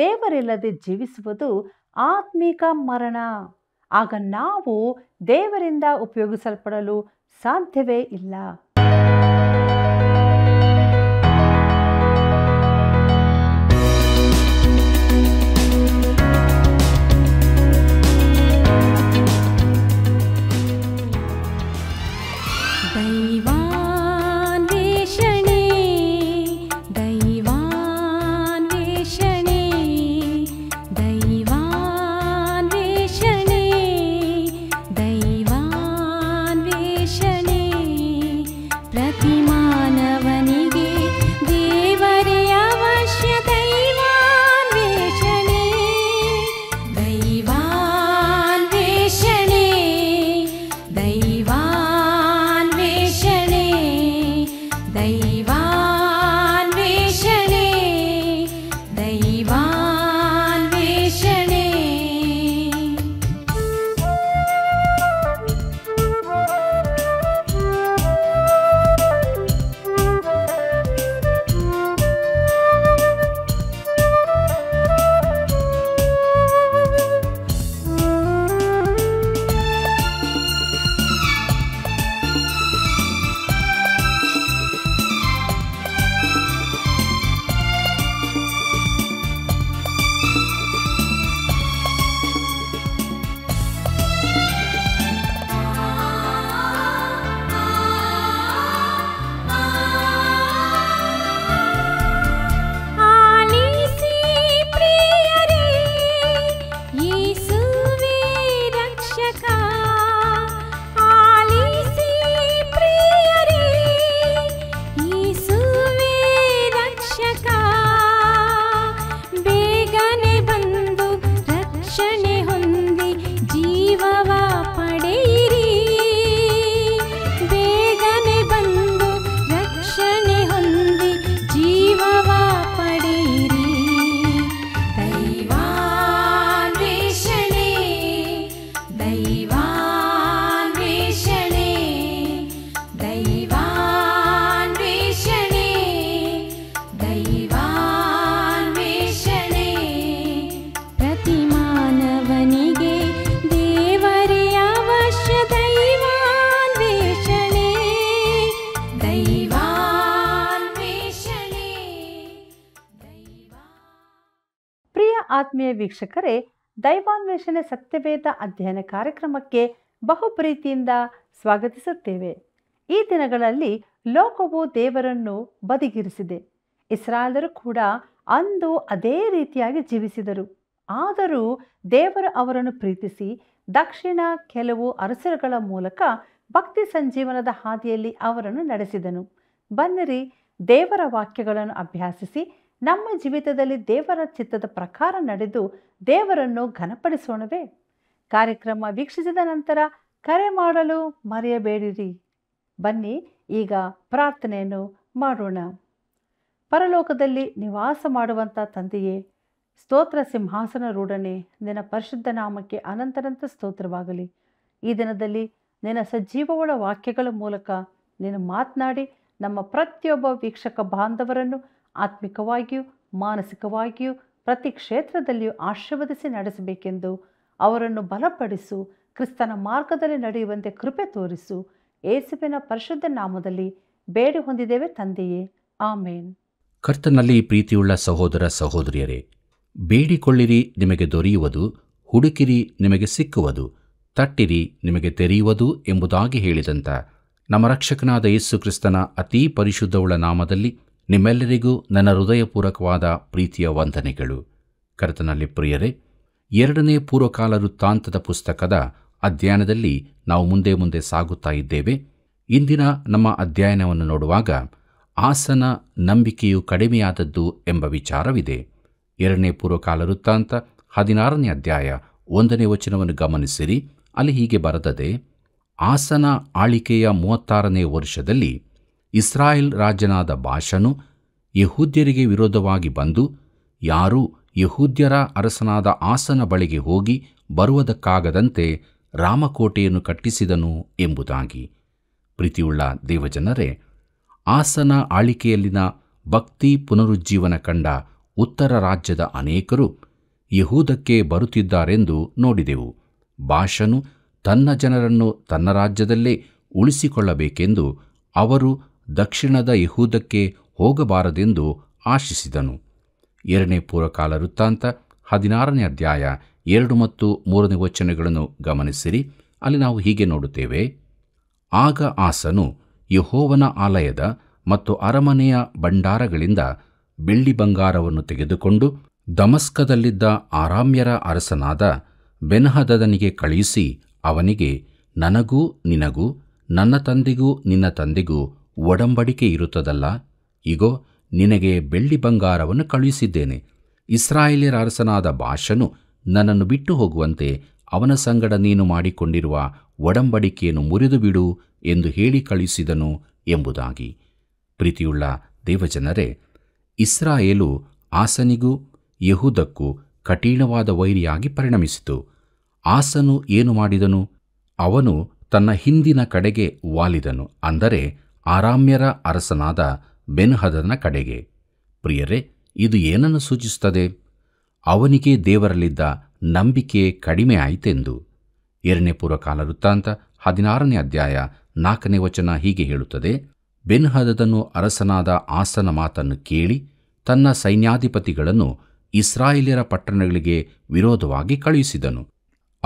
ದೇವರಿಲ್ಲದೆ ಜೀವಿಸುವುದು ಆತ್ಮಿಕ ಮರಣ ಆಗ ನಾವು ದೇವರಿಂದ ಉಪಯೋಗಿಸಲ್ಪಡಲು ಸಾಧ್ಯವೇ ಇಲ್ಲ ಆತ್ಮೀಯ ವೀಕ್ಷಕರೇ ದೈವಾನ್ವೇಷಣೆ ಸತ್ಯವೇದ ಅಧ್ಯಯನ ಕಾರ್ಯಕ್ರಮಕ್ಕೆ ಬಹು ಪ್ರೀತಿಯಿಂದ ಸ್ವಾಗತಿಸುತ್ತೇವೆ ಈ ದಿನಗಳಲ್ಲಿ ಲೋಕವು ದೇವರನ್ನು ಬದಿಗಿರಿಸಿದೆ ಇಸ್ರಾಲರು ಕೂಡ ಅಂದು ಅದೇ ರೀತಿಯಾಗಿ ಜೀವಿಸಿದರು ಆದರೂ ದೇವರು ಅವರನ್ನು ಪ್ರೀತಿಸಿ ದಕ್ಷಿಣ ಕೆಲವು ಅರಸರುಗಳ ಮೂಲಕ ಭಕ್ತಿ ಸಂಜೀವನದ ಹಾದಿಯಲ್ಲಿ ಅವರನ್ನು ನಡೆಸಿದನು ಬನ್ನಿರಿ ದೇವರ ವಾಕ್ಯಗಳನ್ನು ಅಭ್ಯಾಸಿಸಿ ನಮ್ಮ ಜೀವಿತದಲ್ಲಿ ದೇವರ ಚಿತ್ತದ ಪ್ರಕಾರ ನಡೆದು ದೇವರನ್ನು ಘನಪಡಿಸೋಣವೇ ಕಾರ್ಯಕ್ರಮ ವೀಕ್ಷಿಸಿದ ನಂತರ ಕರೆ ಮಾಡಲು ಮರೆಯಬೇಡಿರಿ ಬನ್ನಿ ಈಗ ಪ್ರಾರ್ಥನೆಯನ್ನು ಮಾಡೋಣ ಪರಲೋಕದಲ್ಲಿ ನಿವಾಸ ಮಾಡುವಂಥ ತಂದೆಯೇ ಸ್ತೋತ್ರ ಸಿಂಹಾಸನ ರೂಢನೆ ನಿನ್ನ ಪರಿಶುದ್ಧ ನಾಮಕ್ಕೆ ಅನಂತರಂತ ಸ್ತೋತ್ರವಾಗಲಿ ಈ ದಿನದಲ್ಲಿ ನಿನ್ನ ಸಜೀವವುಳ ವಾಕ್ಯಗಳ ಮೂಲಕ ನೀನು ಮಾತನಾಡಿ ನಮ್ಮ ಪ್ರತಿಯೊಬ್ಬ ವೀಕ್ಷಕ ಬಾಂಧವರನ್ನು ಆತ್ಮಿಕವಾಗಿಯೂ ಮಾನಸಿಕವಾಗಿಯೂ ಪ್ರತಿ ಕ್ಷೇತ್ರದಲ್ಲಿಯೂ ಆಶೀರ್ವದಿಸಿ ನಡೆಸಬೇಕೆಂದು ಅವರನ್ನು ಬಲಪಡಿಸು ಕ್ರಿಸ್ತನ ಮಾರ್ಗದಲ್ಲಿ ನಡೆಯುವಂತೆ ಕೃಪೆ ತೋರಿಸು ಏಸುವಿನ ಪರಿಶುದ್ಧ ನಾಮದಲ್ಲಿ ಬೇಡಿ ಹೊಂದಿದ್ದೇವೆ ತಂದೆಯೇ ಆಮೇನ್ ಕರ್ತನಲ್ಲಿ ಪ್ರೀತಿಯುಳ್ಳ ಸಹೋದರ ಸಹೋದರಿಯರೇ ಬೇಡಿಕೊಳ್ಳಿರಿ ನಿಮಗೆ ದೊರೆಯುವುದು ಹುಡುಕಿರಿ ನಿಮಗೆ ಸಿಕ್ಕುವುದು ತಟ್ಟಿರಿ ನಿಮಗೆ ತೆರೆಯುವುದು ಎಂಬುದಾಗಿ ಹೇಳಿದಂಥ ನಮ್ಮ ರಕ್ಷಕನಾದ ಯೇಸು ಕ್ರಿಸ್ತನ ಅತೀ ಪರಿಶುದ್ಧವುಳ್ಳ ನಾಮದಲ್ಲಿ ನಿಮ್ಮೆಲ್ಲರಿಗೂ ನನ್ನ ಹೃದಯಪೂರ್ವಕವಾದ ಪ್ರೀತಿಯ ವಂದನೆಗಳು ಕರ್ತನಲ್ಲಿ ಪ್ರಿಯರೇ ಎರಡನೇ ಪೂರ್ವಕಾಲ ವೃತ್ತಾಂತದ ಪುಸ್ತಕದ ಅಧ್ಯಯನದಲ್ಲಿ ನಾವು ಮುಂದೆ ಮುಂದೆ ಸಾಗುತ್ತಾ ಇದ್ದೇವೆ ಇಂದಿನ ನಮ್ಮ ಅಧ್ಯಯನವನ್ನು ನೋಡುವಾಗ ಆಸನ ನಂಬಿಕೆಯು ಕಡಿಮೆಯಾದದ್ದು ಎಂಬ ವಿಚಾರವಿದೆ ಎರಡನೇ ಪೂರ್ವಕಾಲ ವೃತ್ತಾಂತ ಹದಿನಾರನೇ ಅಧ್ಯಾಯ ಒಂದನೇ ವಚನವನ್ನು ಗಮನಿಸಿರಿ ಅಲ್ಲಿ ಹೀಗೆ ಬರದದೆ ಆಸನ ಆಳಿಕೆಯ ಮೂವತ್ತಾರನೇ ವರ್ಷದಲ್ಲಿ ಇಸ್ರಾಯೇಲ್ ರಾಜನಾದ ಭಾಷನು ಯಹೂದ್ಯರಿಗೆ ವಿರೋಧವಾಗಿ ಬಂದು ಯಾರೂ ಯಹೂದ್ಯರ ಅರಸನಾದ ಆಸನ ಬಳಿಗೆ ಹೋಗಿ ಬರುವುದಕ್ಕಾಗದಂತೆ ರಾಮಕೋಟೆಯನ್ನು ಕಟ್ಟಿಸಿದನು ಎಂಬುದಾಗಿ ಪ್ರೀತಿಯುಳ್ಳ ದೇವಜನರೇ ಆಸನ ಆಳಿಕೆಯಲ್ಲಿನ ಭಕ್ತಿ ಪುನರುಜ್ಜೀವನ ಕಂಡ ಉತ್ತರ ರಾಜ್ಯದ ಅನೇಕರು ಯಹೂದಕ್ಕೆ ಬರುತ್ತಿದ್ದಾರೆಂದು ನೋಡಿದೆವು ಭಾಷನು ತನ್ನ ಜನರನ್ನು ತನ್ನ ರಾಜ್ಯದಲ್ಲೇ ಉಳಿಸಿಕೊಳ್ಳಬೇಕೆಂದು ಅವರು ದಕ್ಷಿಣದ ಯಹೂದಕ್ಕೆ ಹೋಗಬಾರದೆಂದು ಆಶಿಸಿದನು ಎರಡನೇ ಪೂರ್ವಕಾಲ ವೃತ್ತಾಂತ ಹದಿನಾರನೇ ಅಧ್ಯಾಯ ಎರಡು ಮತ್ತು ಮೂರನೇ ವಚನಗಳನ್ನು ಗಮನಿಸಿರಿ ಅಲ್ಲಿ ನಾವು ಹೀಗೆ ನೋಡುತ್ತೇವೆ ಆಗ ಆಸನು ಯಹೋವನ ಆಲಯದ ಮತ್ತು ಅರಮನೆಯ ಭಂಡಾರಗಳಿಂದ ಬೆಳ್ಳಿ ಬಂಗಾರವನ್ನು ತೆಗೆದುಕೊಂಡು ದಮಸ್ಕದಲ್ಲಿದ್ದ ಆರಾಮ್ಯರ ಅರಸನಾದ ಬೆನಹದನಿಗೆ ಕಳುಹಿಸಿ ಅವನಿಗೆ ನನಗೂ ನಿನಗೂ ನನ್ನ ತಂದೆಗೂ ನಿನ್ನ ತಂದೆಗೂ ಒಡಂಬಡಿಕೆ ಇರುತ್ತದಲ್ಲ ಇಗೋ ನಿನಗೆ ಬೆಳ್ಳಿ ಬಂಗಾರವನ್ನು ಕಳುಹಿಸಿದ್ದೇನೆ ಇಸ್ರಾಯೇಲಿಯರ ಅರಸನಾದ ಭಾಷನು ನನ್ನನ್ನು ಬಿಟ್ಟು ಹೋಗುವಂತೆ ಅವನ ಸಂಗಡ ನೀನು ಮಾಡಿಕೊಂಡಿರುವ ಒಡಂಬಡಿಕೆಯನ್ನು ಮುರಿದು ಬಿಡು ಎಂದು ಹೇಳಿ ಕಳುಹಿಸಿದನು ಎಂಬುದಾಗಿ ಪ್ರೀತಿಯುಳ್ಳ ದೇವಜನರೇ ಇಸ್ರಾಯೇಲು ಆಸನಿಗೂ ಯಹೂದಕ್ಕೂ ಕಠಿಣವಾದ ವೈರಿಯಾಗಿ ಪರಿಣಮಿಸಿತು ಆಸನು ಏನು ಮಾಡಿದನು ಅವನು ತನ್ನ ಹಿಂದಿನ ಕಡೆಗೆ ವಾಲಿದನು ಅಂದರೆ ಆರಾಮ್ಯರ ಅರಸನಾದ ಬೆನ್ಹದನ ಕಡೆಗೆ ಪ್ರಿಯರೇ ಇದು ಏನನ್ನು ಸೂಚಿಸುತ್ತದೆ ಅವನಿಗೆ ದೇವರಲ್ಲಿದ್ದ ನಂಬಿಕೆ ಕಡಿಮೆ ಆಯಿತೆಂದು ಎರಡನೇ ಪೂರ್ವಕಾಲ ವೃತ್ತಾಂತ ಹದಿನಾರನೇ ಅಧ್ಯಾಯ ನಾಲ್ಕನೇ ವಚನ ಹೀಗೆ ಹೇಳುತ್ತದೆ ಬೆನ್ಹದದನು ಅರಸನಾದ ಆಸನ ಮಾತನ್ನು ಕೇಳಿ ತನ್ನ ಸೈನ್ಯಾಧಿಪತಿಗಳನ್ನು ಇಸ್ರಾಯೇಲಿಯರ ಪಟ್ಟಣಗಳಿಗೆ ವಿರೋಧವಾಗಿ ಕಳುಹಿಸಿದನು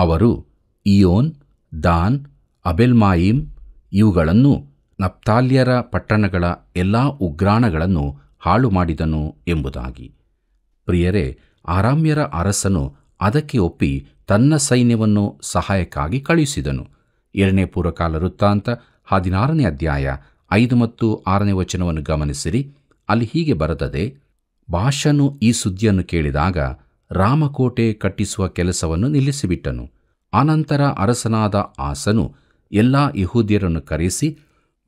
ಅವರು ಇಯೋನ್ ದಾನ್ ಅಬೆಲ್ಮಾಯಿಮ್ ಇವುಗಳನ್ನು ನಪ್ತಾಲ್ಯರ ಪಟ್ಟಣಗಳ ಎಲ್ಲಾ ಉಗ್ರಾಣಗಳನ್ನು ಹಾಳು ಮಾಡಿದನು ಎಂಬುದಾಗಿ ಪ್ರಿಯರೇ ಆರಾಮ್ಯರ ಅರಸನು ಅದಕ್ಕೆ ಒಪ್ಪಿ ತನ್ನ ಸೈನ್ಯವನ್ನು ಸಹಾಯಕ್ಕಾಗಿ ಕಳುಹಿಸಿದನು ಎರಡನೇ ಪೂರ್ವಕಾಲ ವೃತ್ತಾಂತ ಹದಿನಾರನೇ ಅಧ್ಯಾಯ ಐದು ಮತ್ತು ಆರನೇ ವಚನವನ್ನು ಗಮನಿಸಿರಿ ಅಲ್ಲಿ ಹೀಗೆ ಬರೆದದೆ ಭಾಷನು ಈ ಸುದ್ದಿಯನ್ನು ಕೇಳಿದಾಗ ರಾಮಕೋಟೆ ಕಟ್ಟಿಸುವ ಕೆಲಸವನ್ನು ನಿಲ್ಲಿಸಿಬಿಟ್ಟನು ಆನಂತರ ಅರಸನಾದ ಆಸನು ಎಲ್ಲ ಯಹೂದಿಯರನ್ನು ಕರೆಸಿ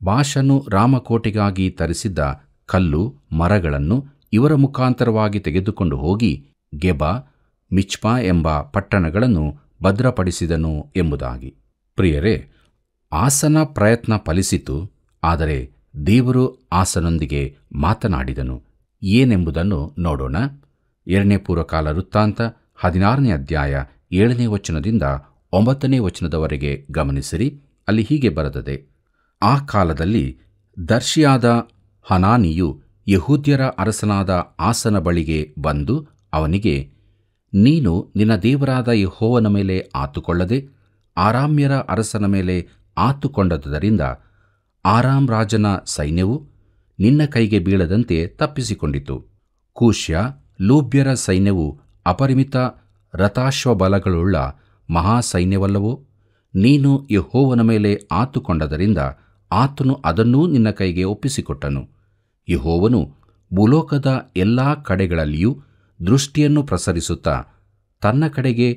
ಭಾಷನು ರಾಮಕೋಟೆಗಾಗಿ ತರಿಸಿದ್ದ ಕಲ್ಲು ಮರಗಳನ್ನು ಇವರ ಮುಖಾಂತರವಾಗಿ ತೆಗೆದುಕೊಂಡು ಹೋಗಿ ಗೆಬ ಮಿಚ್ಪಾ ಎಂಬ ಪಟ್ಟಣಗಳನ್ನು ಭದ್ರಪಡಿಸಿದನು ಎಂಬುದಾಗಿ ಪ್ರಿಯರೇ ಆಸನ ಪ್ರಯತ್ನ ಫಲಿಸಿತು ಆದರೆ ದೇವರು ಆಸನೊಂದಿಗೆ ಮಾತನಾಡಿದನು ಏನೆಂಬುದನ್ನು ನೋಡೋಣ ಎರಡನೇ ಪೂರ್ವಕಾಲ ವೃತ್ತಾಂತ ಹದಿನಾರನೇ ಅಧ್ಯಾಯ ಏಳನೇ ವಚನದಿಂದ ಒಂಬತ್ತನೇ ವಚನದವರೆಗೆ ಗಮನಿಸಿರಿ ಅಲ್ಲಿ ಹೀಗೆ ಬರೆದದೆ ಆ ಕಾಲದಲ್ಲಿ ದರ್ಶಿಯಾದ ಹನಾನಿಯು ಯಹೂದ್ಯರ ಅರಸನಾದ ಆಸನ ಬಳಿಗೆ ಬಂದು ಅವನಿಗೆ ನೀನು ನಿನ್ನ ದೇವರಾದ ಯಹೋವನ ಮೇಲೆ ಆತುಕೊಳ್ಳದೆ ಆರಾಮ್ಯರ ಅರಸನ ಮೇಲೆ ಆತುಕೊಂಡದ್ದರಿಂದ ಆರಾಮ್ ರಾಜನ ಸೈನ್ಯವು ನಿನ್ನ ಕೈಗೆ ಬೀಳದಂತೆ ತಪ್ಪಿಸಿಕೊಂಡಿತು ಕೂಶ್ಯ ಲೂಬ್ಯರ ಸೈನ್ಯವು ಅಪರಿಮಿತ ರಥಾಶ್ವಬಲಗಳುಳ್ಳ ಮಹಾಸೈನ್ಯವಲ್ಲವೋ ನೀನು ಯಹೋವನ ಮೇಲೆ ಆತುಕೊಂಡದರಿಂದ ಆತನು ಅದನ್ನೂ ನಿನ್ನ ಕೈಗೆ ಒಪ್ಪಿಸಿಕೊಟ್ಟನು ಯಹೋವನು ಭೂಲೋಕದ ಎಲ್ಲಾ ಕಡೆಗಳಲ್ಲಿಯೂ ದೃಷ್ಟಿಯನ್ನು ಪ್ರಸರಿಸುತ್ತಾ ತನ್ನ ಕಡೆಗೆ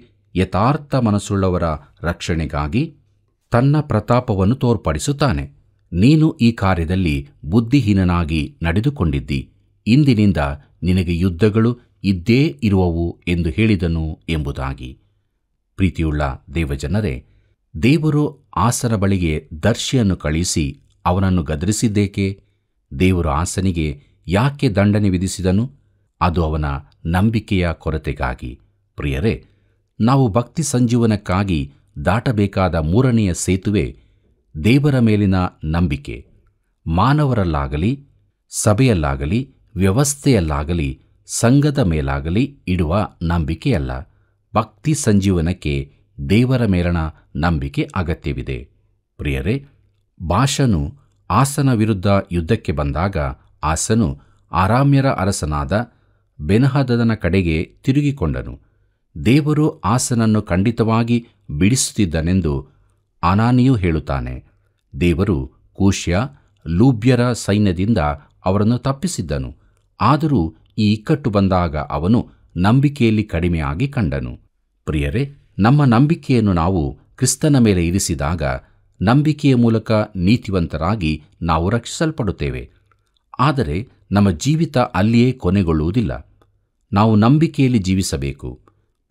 ಯಥಾರ್ಥ ಮನಸ್ಸುಳ್ಳವರ ರಕ್ಷಣೆಗಾಗಿ ತನ್ನ ಪ್ರತಾಪವನ್ನು ತೋರ್ಪಡಿಸುತ್ತಾನೆ ನೀನು ಈ ಕಾರ್ಯದಲ್ಲಿ ಬುದ್ಧಿಹೀನನಾಗಿ ನಡೆದುಕೊಂಡಿದ್ದಿ ಇಂದಿನಿಂದ ನಿನಗೆ ಯುದ್ಧಗಳು ಇದ್ದೇ ಇರುವವು ಎಂದು ಹೇಳಿದನು ಎಂಬುದಾಗಿ ಪ್ರೀತಿಯುಳ್ಳ ದೇವಜನರೇ ದೇವರು ಆಸರ ಬಳಿಗೆ ದರ್ಶಿಯನ್ನು ಕಳಿಸಿ ಅವನನ್ನು ಗದರಿಸಿದ್ದೇಕೆ ದೇವರು ಆಸನಿಗೆ ಯಾಕೆ ದಂಡನೆ ವಿಧಿಸಿದನು ಅದು ಅವನ ನಂಬಿಕೆಯ ಕೊರತೆಗಾಗಿ ಪ್ರಿಯರೇ ನಾವು ಭಕ್ತಿ ಸಂಜೀವನಕ್ಕಾಗಿ ದಾಟಬೇಕಾದ ಮೂರನೆಯ ಸೇತುವೆ ದೇವರ ಮೇಲಿನ ನಂಬಿಕೆ ಮಾನವರಲ್ಲಾಗಲಿ ಸಭೆಯಲ್ಲಾಗಲಿ ವ್ಯವಸ್ಥೆಯಲ್ಲಾಗಲಿ ಸಂಘದ ಮೇಲಾಗಲಿ ಇಡುವ ನಂಬಿಕೆಯಲ್ಲ ಭಕ್ತಿ ಸಂಜೀವನಕ್ಕೆ ದೇವರ ಮೇಲನ ನಂಬಿಕೆ ಅಗತ್ಯವಿದೆ ಪ್ರಿಯರೇ ಭಾಷನು ಆಸನ ವಿರುದ್ಧ ಯುದ್ಧಕ್ಕೆ ಬಂದಾಗ ಆಸನು ಆರಾಮ್ಯರ ಅರಸನಾದ ಬೆನಹದದನ ಕಡೆಗೆ ತಿರುಗಿಕೊಂಡನು ದೇವರು ಆಸನನ್ನು ಖಂಡಿತವಾಗಿ ಬಿಡಿಸುತ್ತಿದ್ದನೆಂದು ಅನಾನಿಯು ಹೇಳುತ್ತಾನೆ ದೇವರು ಕೂಶ್ಯ ಲೂಬ್ಯರ ಸೈನ್ಯದಿಂದ ಅವರನ್ನು ತಪ್ಪಿಸಿದ್ದನು ಆದರೂ ಈ ಇಕ್ಕಟ್ಟು ಬಂದಾಗ ಅವನು ನಂಬಿಕೆಯಲ್ಲಿ ಕಡಿಮೆಯಾಗಿ ಕಂಡನು ಪ್ರಿಯರೇ ನಮ್ಮ ನಂಬಿಕೆಯನ್ನು ನಾವು ಕ್ರಿಸ್ತನ ಮೇಲೆ ಇರಿಸಿದಾಗ ನಂಬಿಕೆಯ ಮೂಲಕ ನೀತಿವಂತರಾಗಿ ನಾವು ರಕ್ಷಿಸಲ್ಪಡುತ್ತೇವೆ ಆದರೆ ನಮ್ಮ ಜೀವಿತ ಅಲ್ಲಿಯೇ ಕೊನೆಗೊಳ್ಳುವುದಿಲ್ಲ ನಾವು ನಂಬಿಕೆಯಲ್ಲಿ ಜೀವಿಸಬೇಕು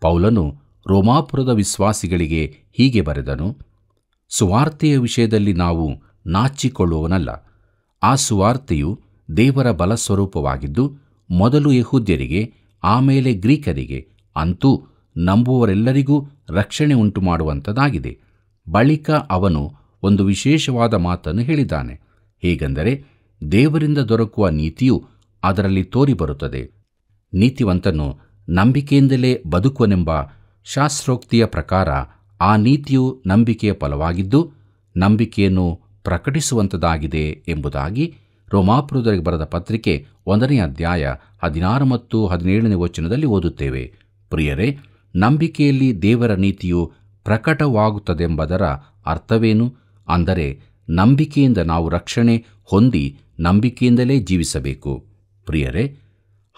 ಪೌಲನು ರೋಮಾಪುರದ ವಿಶ್ವಾಸಿಗಳಿಗೆ ಹೀಗೆ ಬರೆದನು ಸುವಾರ್ತೆಯ ವಿಷಯದಲ್ಲಿ ನಾವು ನಾಚಿಕೊಳ್ಳುವನಲ್ಲ ಆ ಸುವಾರ್ತೆಯು ದೇವರ ಬಲಸ್ವರೂಪವಾಗಿದ್ದು ಮೊದಲು ಯಹೂದ್ಯರಿಗೆ ಆಮೇಲೆ ಗ್ರೀಕರಿಗೆ ಅಂತೂ ನಂಬುವವರೆಲ್ಲರಿಗೂ ರಕ್ಷಣೆ ಉಂಟು ಮಾಡುವಂಥದ್ದಾಗಿದೆ ಬಳಿಕ ಅವನು ಒಂದು ವಿಶೇಷವಾದ ಮಾತನ್ನು ಹೇಳಿದ್ದಾನೆ ಹೇಗೆಂದರೆ ದೇವರಿಂದ ದೊರಕುವ ನೀತಿಯು ಅದರಲ್ಲಿ ತೋರಿಬರುತ್ತದೆ ನೀತಿವಂತನು ನಂಬಿಕೆಯಿಂದಲೇ ಬದುಕುವನೆಂಬ ಶಾಸ್ತ್ರೋಕ್ತಿಯ ಪ್ರಕಾರ ಆ ನೀತಿಯು ನಂಬಿಕೆಯ ಫಲವಾಗಿದ್ದು ನಂಬಿಕೆಯನ್ನು ಪ್ರಕಟಿಸುವಂಥದ್ದಾಗಿದೆ ಎಂಬುದಾಗಿ ರೋಮಾಪುರದರಿಗೆ ಬರೆದ ಪತ್ರಿಕೆ ಒಂದನೇ ಅಧ್ಯಾಯ ಹದಿನಾರು ಮತ್ತು ಹದಿನೇಳನೇ ವಚನದಲ್ಲಿ ಓದುತ್ತೇವೆ ಪ್ರಿಯರೇ ನಂಬಿಕೆಯಲ್ಲಿ ದೇವರ ನೀತಿಯು ಪ್ರಕಟವಾಗುತ್ತದೆಂಬುದರ ಅರ್ಥವೇನು ಅಂದರೆ ನಂಬಿಕೆಯಿಂದ ನಾವು ರಕ್ಷಣೆ ಹೊಂದಿ ನಂಬಿಕೆಯಿಂದಲೇ ಜೀವಿಸಬೇಕು ಪ್ರಿಯರೇ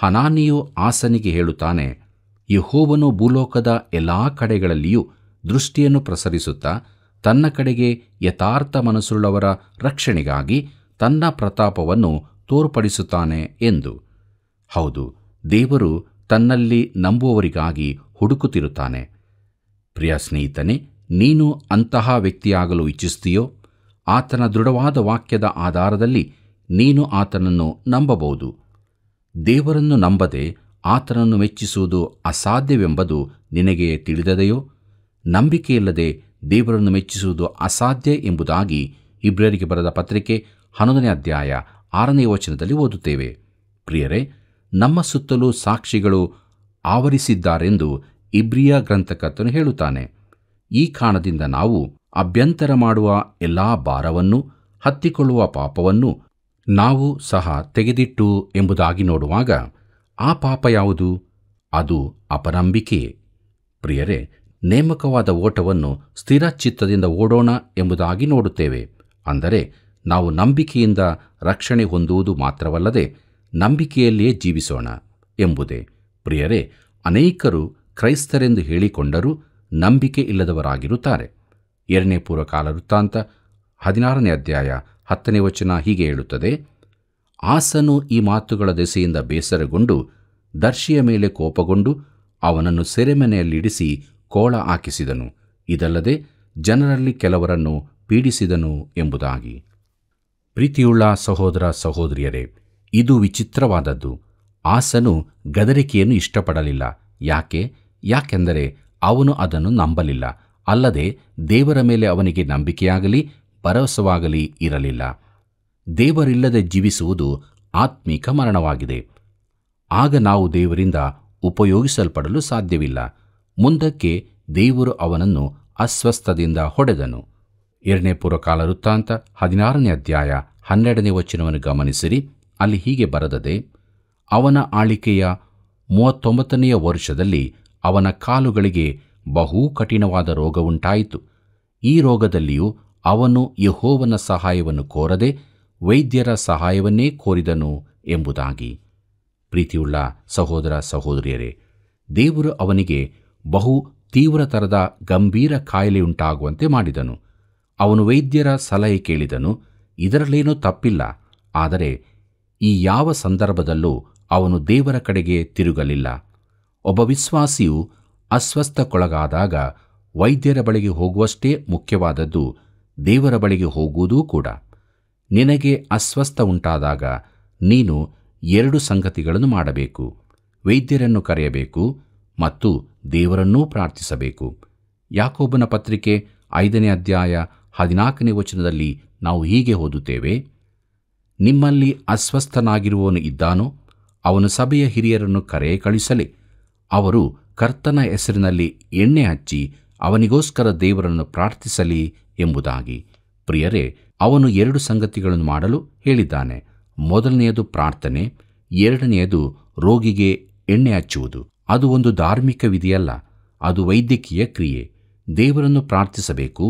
ಹನಾನಿಯು ಆಸನಿಗೆ ಹೇಳುತ್ತಾನೆ ಯಹೋವನು ಭೂಲೋಕದ ಎಲ್ಲಾ ಕಡೆಗಳಲ್ಲಿಯೂ ದೃಷ್ಟಿಯನ್ನು ಪ್ರಸರಿಸುತ್ತಾ ತನ್ನ ಕಡೆಗೆ ಯಥಾರ್ಥ ಮನಸ್ಸುಳ್ಳವರ ರಕ್ಷಣೆಗಾಗಿ ತನ್ನ ಪ್ರತಾಪವನ್ನು ತೋರ್ಪಡಿಸುತ್ತಾನೆ ಎಂದು ಹೌದು ದೇವರು ತನ್ನಲ್ಲಿ ನಂಬುವವರಿಗಾಗಿ ಹುಡುಕುತ್ತಿರುತ್ತಾನೆ ಪ್ರಿಯ ಸ್ನೇಹಿತನೇ ನೀನು ಅಂತಹ ವ್ಯಕ್ತಿಯಾಗಲು ಇಚ್ಛಿಸ್ತೀಯೋ ಆತನ ದೃಢವಾದ ವಾಕ್ಯದ ಆಧಾರದಲ್ಲಿ ನೀನು ಆತನನ್ನು ನಂಬಬಹುದು ದೇವರನ್ನು ನಂಬದೆ ಆತನನ್ನು ಮೆಚ್ಚಿಸುವುದು ಅಸಾಧ್ಯವೆಂಬುದು ನಿನಗೆ ತಿಳಿದದೆಯೋ ನಂಬಿಕೆಯಿಲ್ಲದೆ ದೇವರನ್ನು ಮೆಚ್ಚಿಸುವುದು ಅಸಾಧ್ಯ ಎಂಬುದಾಗಿ ಇಬ್ರಿಯರಿಗೆ ಬರೆದ ಪತ್ರಿಕೆ ಹನ್ನೊಂದನೇ ಅಧ್ಯಾಯ ಆರನೇ ವಚನದಲ್ಲಿ ಓದುತ್ತೇವೆ ಪ್ರಿಯರೇ ನಮ್ಮ ಸುತ್ತಲೂ ಸಾಕ್ಷಿಗಳು ಆವರಿಸಿದ್ದಾರೆಂದು ಇಬ್ರಿಯ ಗ್ರಂಥಕರ್ತನು ಹೇಳುತ್ತಾನೆ ಈ ಕಾರಣದಿಂದ ನಾವು ಅಭ್ಯಂತರ ಮಾಡುವ ಎಲ್ಲ ಭಾರವನ್ನು ಹತ್ತಿಕೊಳ್ಳುವ ಪಾಪವನ್ನು ನಾವು ಸಹ ತೆಗೆದಿಟ್ಟು ಎಂಬುದಾಗಿ ನೋಡುವಾಗ ಆ ಪಾಪ ಯಾವುದು ಅದು ಅಪನಂಬಿಕೆಯೇ ಪ್ರಿಯರೇ ನೇಮಕವಾದ ಓಟವನ್ನು ಸ್ಥಿರ ಚಿತ್ತದಿಂದ ಓಡೋಣ ಎಂಬುದಾಗಿ ನೋಡುತ್ತೇವೆ ಅಂದರೆ ನಾವು ನಂಬಿಕೆಯಿಂದ ರಕ್ಷಣೆ ಹೊಂದುವುದು ಮಾತ್ರವಲ್ಲದೆ ನಂಬಿಕೆಯಲ್ಲಿಯೇ ಜೀವಿಸೋಣ ಎಂಬುದೇ ಪ್ರಿಯರೇ ಅನೇಕರು ಕ್ರೈಸ್ತರೆಂದು ಹೇಳಿಕೊಂಡರೂ ನಂಬಿಕೆ ಇಲ್ಲದವರಾಗಿರುತ್ತಾರೆ ಎರಡನೇ ಪೂರ್ವಕಾಲ ವೃತ್ತಾಂತ ಹದಿನಾರನೇ ಅಧ್ಯಾಯ ಹತ್ತನೇ ವಚನ ಹೀಗೆ ಹೇಳುತ್ತದೆ ಆಸನು ಈ ಮಾತುಗಳ ದೆಸೆಯಿಂದ ಬೇಸರಗೊಂಡು ದರ್ಶಿಯ ಮೇಲೆ ಕೋಪಗೊಂಡು ಅವನನ್ನು ಸೆರೆಮನೆಯಲ್ಲಿಡಿಸಿ ಕೋಳ ಹಾಕಿಸಿದನು ಇದಲ್ಲದೆ ಜನರಲ್ಲಿ ಕೆಲವರನ್ನು ಪೀಡಿಸಿದನು ಎಂಬುದಾಗಿ ಪ್ರೀತಿಯುಳ್ಳ ಸಹೋದರ ಸಹೋದರಿಯರೇ ಇದು ವಿಚಿತ್ರವಾದದ್ದು ಆಸನು ಗದರಿಕೆಯನ್ನು ಇಷ್ಟಪಡಲಿಲ್ಲ ಯಾಕೆ ಯಾಕೆಂದರೆ ಅವನು ಅದನ್ನು ನಂಬಲಿಲ್ಲ ಅಲ್ಲದೆ ದೇವರ ಮೇಲೆ ಅವನಿಗೆ ನಂಬಿಕೆಯಾಗಲಿ ಪರವಸವಾಗಲಿ ಇರಲಿಲ್ಲ ದೇವರಿಲ್ಲದೆ ಜೀವಿಸುವುದು ಆತ್ಮಿಕ ಮರಣವಾಗಿದೆ ಆಗ ನಾವು ದೇವರಿಂದ ಉಪಯೋಗಿಸಲ್ಪಡಲು ಸಾಧ್ಯವಿಲ್ಲ ಮುಂದಕ್ಕೆ ದೇವರು ಅವನನ್ನು ಅಸ್ವಸ್ಥದಿಂದ ಹೊಡೆದನು ಎರಡನೇ ಪೂರ್ವಕಾಲ ವೃತ್ತಾಂತ ಹದಿನಾರನೇ ಅಧ್ಯಾಯ ಹನ್ನೆರಡನೇ ವಚನವನ್ನು ಗಮನಿಸಿರಿ ಅಲ್ಲಿ ಹೀಗೆ ಬರದದೆ ಅವನ ಆಳಿಕೆಯ ಮೂವತ್ತೊಂಬತ್ತನೆಯ ವರ್ಷದಲ್ಲಿ ಅವನ ಕಾಲುಗಳಿಗೆ ಬಹು ಕಠಿಣವಾದ ರೋಗವುಂಟಾಯಿತು ಈ ರೋಗದಲ್ಲಿಯೂ ಅವನು ಯಹೋವನ ಸಹಾಯವನ್ನು ಕೋರದೆ ವೈದ್ಯರ ಸಹಾಯವನ್ನೇ ಕೋರಿದನು ಎಂಬುದಾಗಿ ಪ್ರೀತಿಯುಳ್ಳ ಸಹೋದರ ಸಹೋದರಿಯರೇ ದೇವರು ಅವನಿಗೆ ಬಹು ತೀವ್ರತರದ ಗಂಭೀರ ಕಾಯಿಲೆಯುಂಟಾಗುವಂತೆ ಮಾಡಿದನು ಅವನು ವೈದ್ಯರ ಸಲಹೆ ಕೇಳಿದನು ಇದರಲ್ಲೇನೂ ತಪ್ಪಿಲ್ಲ ಆದರೆ ಈ ಯಾವ ಸಂದರ್ಭದಲ್ಲೂ ಅವನು ದೇವರ ಕಡೆಗೆ ತಿರುಗಲಿಲ್ಲ ಒಬ್ಬ ವಿಶ್ವಾಸಿಯು ಅಸ್ವಸ್ಥಕ್ಕೊಳಗಾದಾಗ ವೈದ್ಯರ ಬಳಿಗೆ ಹೋಗುವಷ್ಟೇ ಮುಖ್ಯವಾದದ್ದು ದೇವರ ಬಳಿಗೆ ಹೋಗುವುದೂ ಕೂಡ ನಿನಗೆ ಅಸ್ವಸ್ಥ ಉಂಟಾದಾಗ ನೀನು ಎರಡು ಸಂಗತಿಗಳನ್ನು ಮಾಡಬೇಕು ವೈದ್ಯರನ್ನು ಕರೆಯಬೇಕು ಮತ್ತು ದೇವರನ್ನೂ ಪ್ರಾರ್ಥಿಸಬೇಕು ಯಾಕೋಬನ ಪತ್ರಿಕೆ ಐದನೇ ಅಧ್ಯಾಯ ಹದಿನಾಲ್ಕನೇ ವಚನದಲ್ಲಿ ನಾವು ಹೀಗೆ ಓದುತ್ತೇವೆ ನಿಮ್ಮಲ್ಲಿ ಅಸ್ವಸ್ಥನಾಗಿರುವವನು ಇದ್ದಾನೋ ಅವನು ಸಭೆಯ ಹಿರಿಯರನ್ನು ಕರೆ ಕಳಿಸಲಿ ಅವರು ಕರ್ತನ ಹೆಸರಿನಲ್ಲಿ ಎಣ್ಣೆ ಹಚ್ಚಿ ಅವನಿಗೋಸ್ಕರ ದೇವರನ್ನು ಪ್ರಾರ್ಥಿಸಲಿ ಎಂಬುದಾಗಿ ಪ್ರಿಯರೇ ಅವನು ಎರಡು ಸಂಗತಿಗಳನ್ನು ಮಾಡಲು ಹೇಳಿದ್ದಾನೆ ಮೊದಲನೆಯದು ಪ್ರಾರ್ಥನೆ ಎರಡನೆಯದು ರೋಗಿಗೆ ಎಣ್ಣೆ ಹಚ್ಚುವುದು ಅದು ಒಂದು ಧಾರ್ಮಿಕ ವಿಧಿಯಲ್ಲ ಅದು ವೈದ್ಯಕೀಯ ಕ್ರಿಯೆ ದೇವರನ್ನು ಪ್ರಾರ್ಥಿಸಬೇಕು